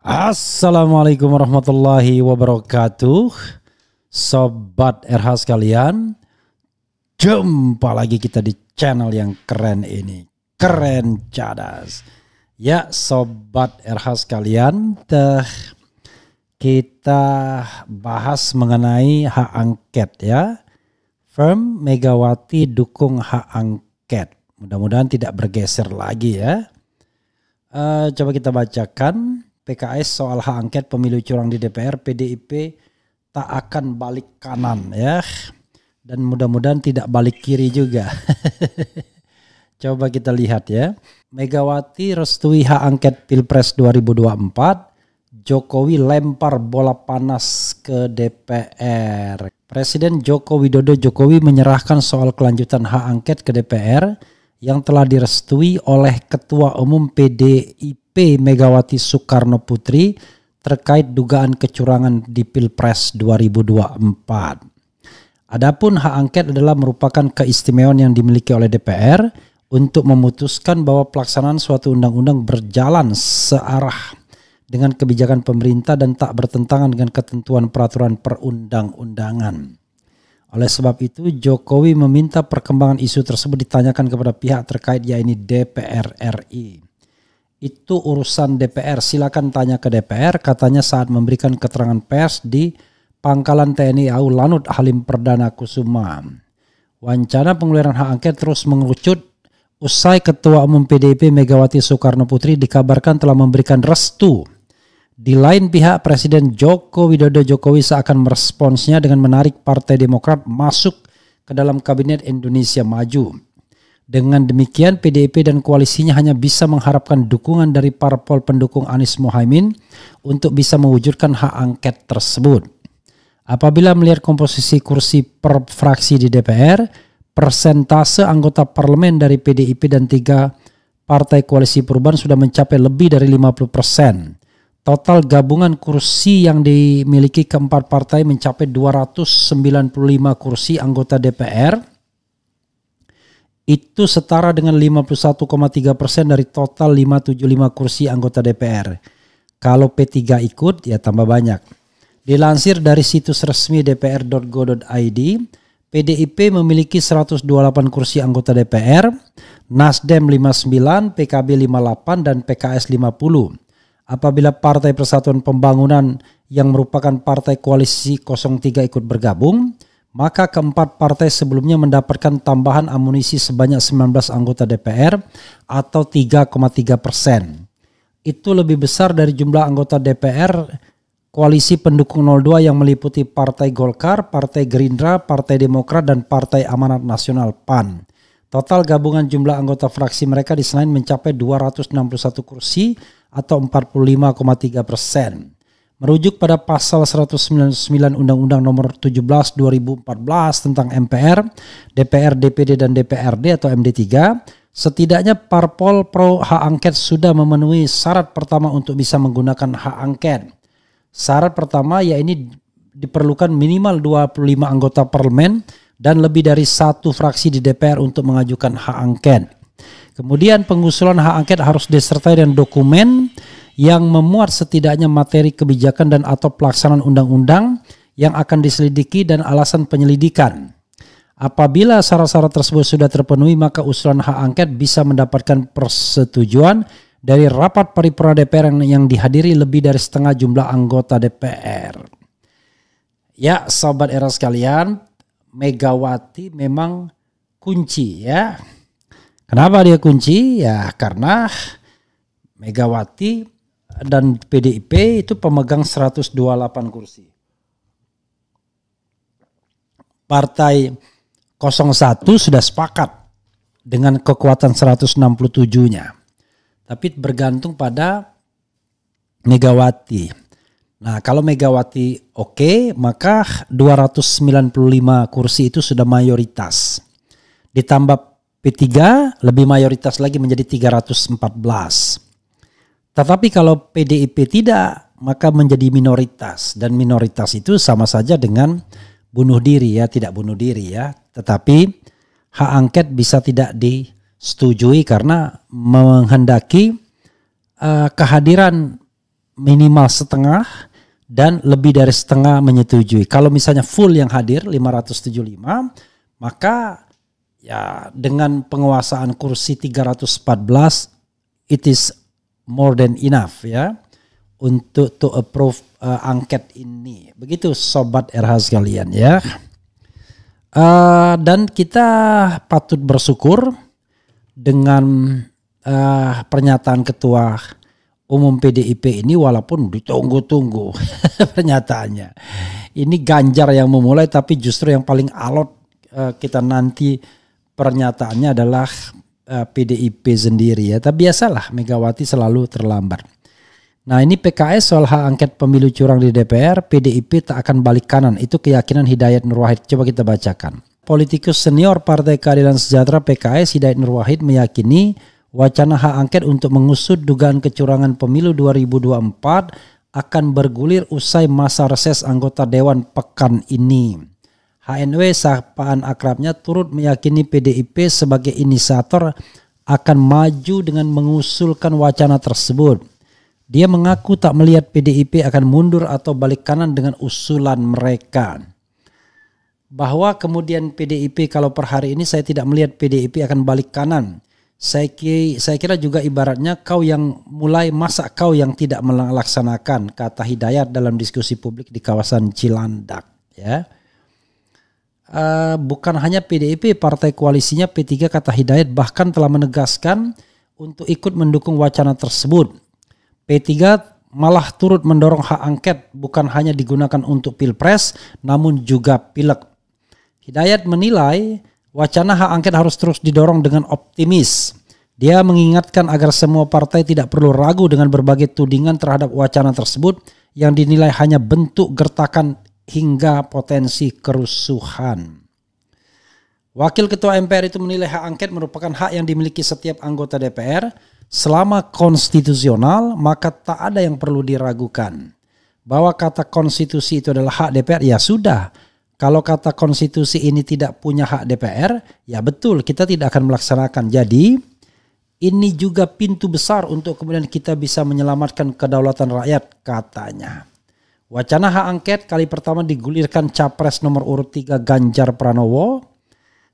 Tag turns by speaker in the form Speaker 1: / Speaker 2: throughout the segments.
Speaker 1: Assalamualaikum warahmatullahi wabarakatuh Sobat RH sekalian Jumpa lagi kita di channel yang keren ini Keren Cadas Ya Sobat RH sekalian teh, Kita bahas mengenai hak angket ya Firm Megawati dukung hak angket Mudah-mudahan tidak bergeser lagi ya uh, Coba kita bacakan PKS soal hak angket pemilu curang di DPR, PDIP tak akan balik kanan ya. Dan mudah-mudahan tidak balik kiri juga. Coba kita lihat ya. Megawati restui hak angket Pilpres 2024. Jokowi lempar bola panas ke DPR. Presiden Joko Widodo Jokowi menyerahkan soal kelanjutan hak angket ke DPR yang telah direstui oleh Ketua Umum PDIP P. Megawati Soekarno Putri terkait dugaan kecurangan di Pilpres 2024. Adapun hak angket adalah merupakan keistimewaan yang dimiliki oleh DPR untuk memutuskan bahwa pelaksanaan suatu undang-undang berjalan searah dengan kebijakan pemerintah dan tak bertentangan dengan ketentuan peraturan perundang-undangan. Oleh sebab itu, Jokowi meminta perkembangan isu tersebut ditanyakan kepada pihak terkait yaitu DPR RI itu urusan DPR. Silakan tanya ke DPR. Katanya saat memberikan keterangan pers di Pangkalan TNI AU Lanut Halim Perdana Kusuma. Wancana pengeluaran hak angket terus mengerucut usai Ketua Umum PDIP Megawati Soekarno Putri dikabarkan telah memberikan restu. Di lain pihak Presiden Joko Widodo Jokowi seakan meresponsnya dengan menarik Partai Demokrat masuk ke dalam Kabinet Indonesia Maju. Dengan demikian PDIP dan koalisinya hanya bisa mengharapkan dukungan dari parpol pendukung Anies Mohaimin untuk bisa mewujudkan hak angket tersebut. Apabila melihat komposisi kursi per fraksi di DPR, persentase anggota parlemen dari PDIP dan tiga partai koalisi perubahan sudah mencapai lebih dari 50 persen. Total gabungan kursi yang dimiliki keempat partai mencapai 295 kursi anggota DPR – itu setara dengan 51,3 persen dari total 575 kursi anggota DPR. Kalau P3 ikut ya tambah banyak. Dilansir dari situs resmi dpr.go.id, PDIP memiliki 128 kursi anggota DPR, Nasdem 59, PKB 58, dan PKS 50. Apabila Partai Persatuan Pembangunan yang merupakan partai koalisi 03 ikut bergabung, maka keempat partai sebelumnya mendapatkan tambahan amunisi sebanyak 19 anggota DPR atau 3,3 persen. Itu lebih besar dari jumlah anggota DPR koalisi pendukung 02 yang meliputi Partai Golkar, Partai Gerindra, Partai Demokrat, dan Partai Amanat Nasional PAN. Total gabungan jumlah anggota fraksi mereka di Senayan mencapai 261 kursi atau 45,3 persen. Merujuk pada pasal 199 Undang-Undang Nomor 17 2014 tentang MPR, DPR, DPD dan DPRD atau MD3, setidaknya parpol pro hak angket sudah memenuhi syarat pertama untuk bisa menggunakan hak angket. Syarat pertama yaitu diperlukan minimal 25 anggota parlemen dan lebih dari satu fraksi di DPR untuk mengajukan hak angket. Kemudian pengusulan hak angket harus disertai dengan dokumen yang memuat setidaknya materi kebijakan dan atau pelaksanaan undang-undang yang akan diselidiki dan alasan penyelidikan. Apabila syarat-syarat tersebut sudah terpenuhi, maka usulan hak angket bisa mendapatkan persetujuan dari rapat paripurna DPR yang, yang dihadiri lebih dari setengah jumlah anggota DPR. Ya, sahabat era sekalian, Megawati memang kunci ya. Kenapa dia kunci? Ya karena Megawati dan PDIP itu pemegang 128 kursi. Partai 01 sudah sepakat dengan kekuatan 167-nya. Tapi bergantung pada Megawati. Nah, kalau Megawati oke, okay, maka 295 kursi itu sudah mayoritas. Ditambah P3 lebih mayoritas lagi menjadi 314. Tetapi kalau PDIP tidak, maka menjadi minoritas dan minoritas itu sama saja dengan bunuh diri ya, tidak bunuh diri ya. Tetapi hak angket bisa tidak disetujui karena menghendaki uh, kehadiran minimal setengah dan lebih dari setengah menyetujui. Kalau misalnya full yang hadir 575, maka ya dengan penguasaan kursi 314 it is more than enough ya untuk to approve uh, angket ini. Begitu sobat RH sekalian ya. Uh, dan kita patut bersyukur dengan uh, pernyataan ketua umum PDIP ini walaupun ditunggu-tunggu pernyataannya. Ini Ganjar yang memulai tapi justru yang paling alot uh, kita nanti pernyataannya adalah PDIP eh, sendiri ya. Tapi biasalah Megawati selalu terlambat. Nah ini PKS soal hak angket pemilu curang di DPR, PDIP tak akan balik kanan. Itu keyakinan Hidayat Nur Wahid. Coba kita bacakan. Politikus senior Partai Keadilan Sejahtera PKS Hidayat Nur Wahid meyakini wacana hak angket untuk mengusut dugaan kecurangan pemilu 2024 akan bergulir usai masa reses anggota dewan pekan ini. HNW sapaan akrabnya turut meyakini PDIP sebagai inisiator akan maju dengan mengusulkan wacana tersebut. Dia mengaku tak melihat PDIP akan mundur atau balik kanan dengan usulan mereka. Bahwa kemudian PDIP kalau per hari ini saya tidak melihat PDIP akan balik kanan. Saya kira, juga ibaratnya kau yang mulai masa kau yang tidak melaksanakan kata Hidayat dalam diskusi publik di kawasan Cilandak ya uh, bukan hanya PDIP, partai koalisinya P3 kata Hidayat bahkan telah menegaskan untuk ikut mendukung wacana tersebut. P3 malah turut mendorong hak angket bukan hanya digunakan untuk pilpres namun juga pileg. Hidayat menilai wacana hak angket harus terus didorong dengan optimis. Dia mengingatkan agar semua partai tidak perlu ragu dengan berbagai tudingan terhadap wacana tersebut yang dinilai hanya bentuk gertakan hingga potensi kerusuhan. Wakil Ketua MPR itu menilai hak angket merupakan hak yang dimiliki setiap anggota DPR selama konstitusional maka tak ada yang perlu diragukan. Bahwa kata konstitusi itu adalah hak DPR ya sudah. Kalau kata konstitusi ini tidak punya hak DPR, ya betul kita tidak akan melaksanakan. Jadi ini juga pintu besar untuk kemudian kita bisa menyelamatkan kedaulatan rakyat katanya. Wacana hak angket kali pertama digulirkan capres nomor urut 3 Ganjar Pranowo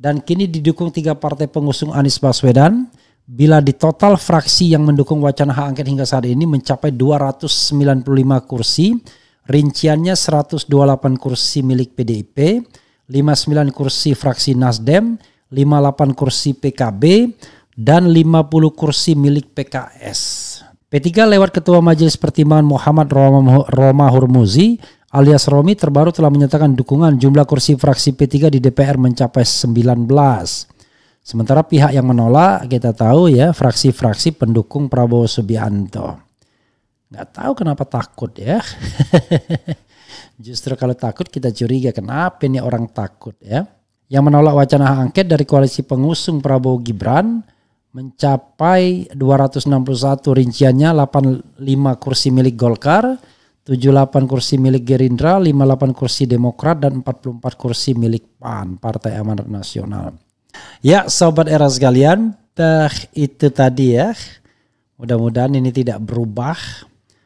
Speaker 1: dan kini didukung tiga partai pengusung Anies Baswedan. Bila di total fraksi yang mendukung wacana hak angket hingga saat ini mencapai 295 kursi, rinciannya 128 kursi milik PDIP, 59 kursi fraksi Nasdem, 58 kursi PKB, dan 50 kursi milik PKS. P3 lewat Ketua Majelis Pertimbangan Muhammad Roma, Hurmuzi alias Romi terbaru telah menyatakan dukungan jumlah kursi fraksi P3 di DPR mencapai 19. Sementara pihak yang menolak kita tahu ya fraksi-fraksi pendukung Prabowo Subianto. Nggak tahu kenapa takut ya. Justru kalau takut kita curiga kenapa ini orang takut ya. Yang menolak wacana angket dari koalisi pengusung Prabowo Gibran mencapai 261 rinciannya 85 kursi milik Golkar, 78 kursi milik Gerindra, 58 kursi Demokrat dan 44 kursi milik PAN, Partai Amanat Nasional. Ya, sobat era sekalian, teh itu tadi ya. Mudah-mudahan ini tidak berubah.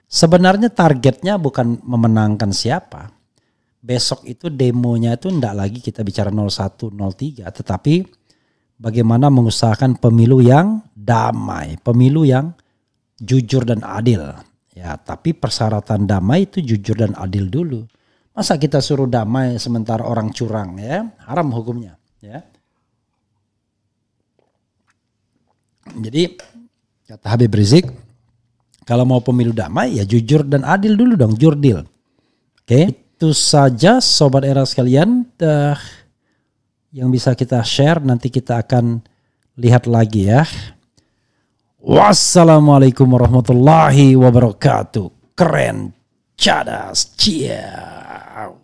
Speaker 1: Sebenarnya targetnya bukan memenangkan siapa. Besok itu demonya itu tidak lagi kita bicara 0103 tetapi bagaimana mengusahakan pemilu yang damai, pemilu yang jujur dan adil. Ya, tapi persyaratan damai itu jujur dan adil dulu. Masa kita suruh damai sementara orang curang ya? Haram hukumnya, ya. Jadi kata Habib Rizik, kalau mau pemilu damai ya jujur dan adil dulu dong, jurdil. Oke. Okay? Itu saja sobat era sekalian. Uh, yang bisa kita share nanti kita akan lihat lagi ya. Wassalamualaikum warahmatullahi wabarakatuh. Keren, cadas, ciao.